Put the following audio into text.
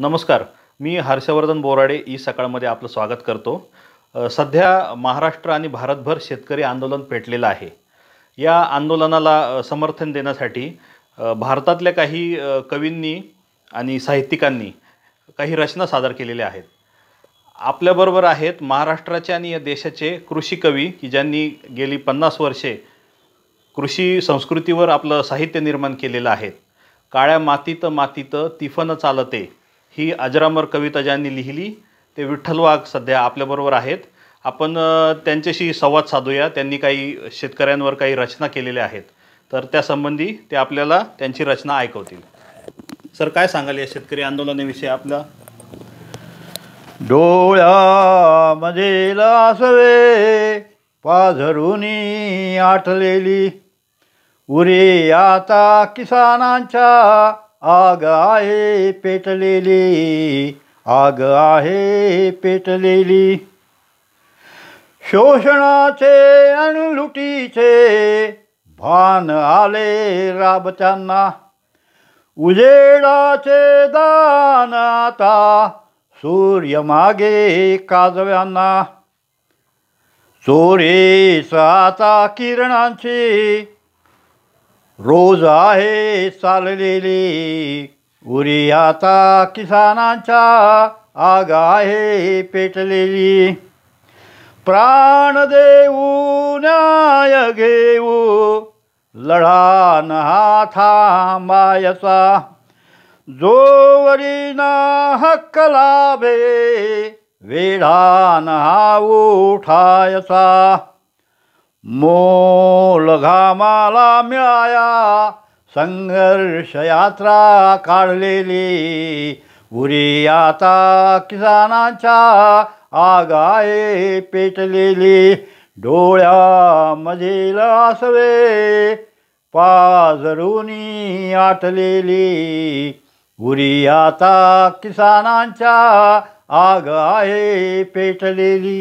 नमस्कार मी हर्षवर्धन बोराडे ई सकाळमध्ये आपलं स्वागत करतो सध्या महाराष्ट्र आणि भारतभर शेतकरी आंदोलन पेटलेलं आहे या आंदोलनाला समर्थन देण्यासाठी भारतातल्या काही कवींनी आणि साहित्यिकांनी काही रचना सादर केलेल्या आहेत आपल्याबरोबर आहेत महाराष्ट्राचे आणि या देशाचे कृषी कवी की ज्यांनी गेली पन्नास वर्षे कृषी संस्कृतीवर आपलं साहित्य निर्माण केलेलं आहे काळ्या मातीत मातीत तिफन चालते ही अजरामर कविता ज्यांनी लिहिली ते विठ्ठल वाघ सध्या आपल्याबरोबर आहेत आपण त्यांच्याशी संवाद साधूया त्यांनी काही शेतकऱ्यांवर काही रचना केलेल्या आहेत तर त्यासंबंधी ते आपल्याला त्यांची रचना ऐकवतील सर काय सांगाल या शेतकरी आंदोलनाविषयी आपला डोळ्यामध्ये लासवे पाझरुनी आठलेली उरे आता किसानांच्या आग आहे पेटलेली आग आहे पेटलेली शोषणाचे लुटीचे, भान आले राबत्यांना उजेडाचे दान आता सूर्य मागे काजव्यांना चोरीस आता किरणांची रोज आहे चाललेली उरी आता किसानांच्या आग आहे पेटलेली प्राण देऊ न्याय घेऊ लढा हा थांबायचा जोवरी ना हक्क लाभे वेढा हा उठायचा मोल घामाला मिळाया संघर्ष यात्रा काढलेली उरी आता किसानाच्या आगाये पेटलेली डोळ्यामधील आसवे पाजरुनी आटलेली उरी आता किसानांच्या आहे पेटलेली